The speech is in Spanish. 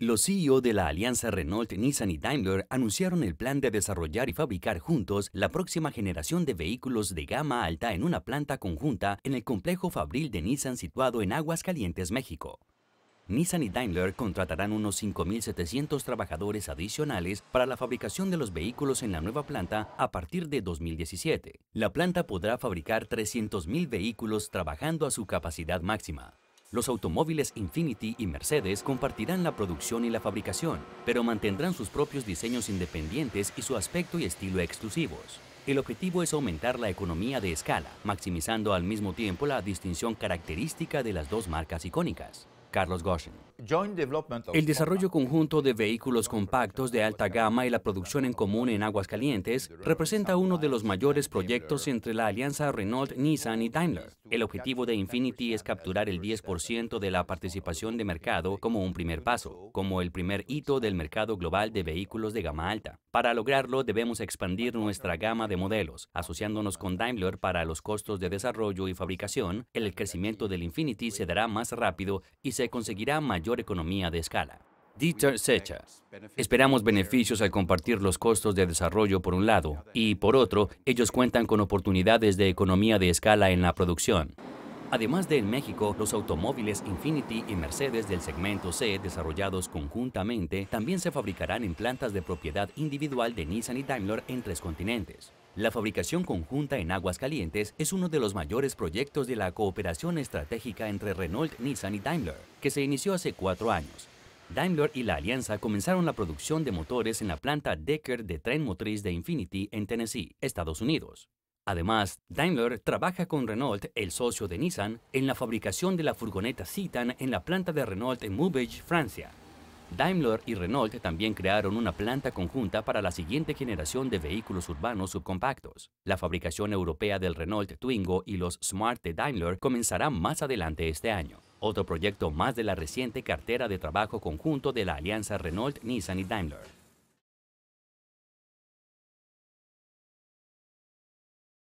Los CEO de la alianza Renault, Nissan y Daimler anunciaron el plan de desarrollar y fabricar juntos la próxima generación de vehículos de gama alta en una planta conjunta en el complejo fabril de Nissan situado en Aguascalientes, México. Nissan y Daimler contratarán unos 5.700 trabajadores adicionales para la fabricación de los vehículos en la nueva planta a partir de 2017. La planta podrá fabricar 300.000 vehículos trabajando a su capacidad máxima. Los automóviles Infinity y Mercedes compartirán la producción y la fabricación, pero mantendrán sus propios diseños independientes y su aspecto y estilo exclusivos. El objetivo es aumentar la economía de escala, maximizando al mismo tiempo la distinción característica de las dos marcas icónicas. Carlos Goshen el desarrollo conjunto de vehículos compactos de alta gama y la producción en común en aguas calientes representa uno de los mayores proyectos entre la alianza Renault, Nissan y Daimler. El objetivo de Infinity es capturar el 10% de la participación de mercado como un primer paso, como el primer hito del mercado global de vehículos de gama alta. Para lograrlo debemos expandir nuestra gama de modelos, asociándonos con Daimler para los costos de desarrollo y fabricación. El crecimiento del Infinity se dará más rápido y se conseguirá mayor economía de escala. Dieter Secha. Esperamos beneficios al compartir los costos de desarrollo por un lado y, por otro, ellos cuentan con oportunidades de economía de escala en la producción. Además de en México, los automóviles Infinity y Mercedes del segmento C desarrollados conjuntamente también se fabricarán en plantas de propiedad individual de Nissan y Daimler en tres continentes. La fabricación conjunta en aguas calientes es uno de los mayores proyectos de la cooperación estratégica entre Renault, Nissan y Daimler, que se inició hace cuatro años. Daimler y la alianza comenzaron la producción de motores en la planta Decker de tren motriz de Infinity en Tennessee, Estados Unidos. Además, Daimler trabaja con Renault, el socio de Nissan, en la fabricación de la furgoneta Citan en la planta de Renault en Moubage, Francia. Daimler y Renault también crearon una planta conjunta para la siguiente generación de vehículos urbanos subcompactos. La fabricación europea del Renault Twingo y los Smart de Daimler comenzará más adelante este año. Otro proyecto más de la reciente cartera de trabajo conjunto de la alianza Renault, Nissan y Daimler.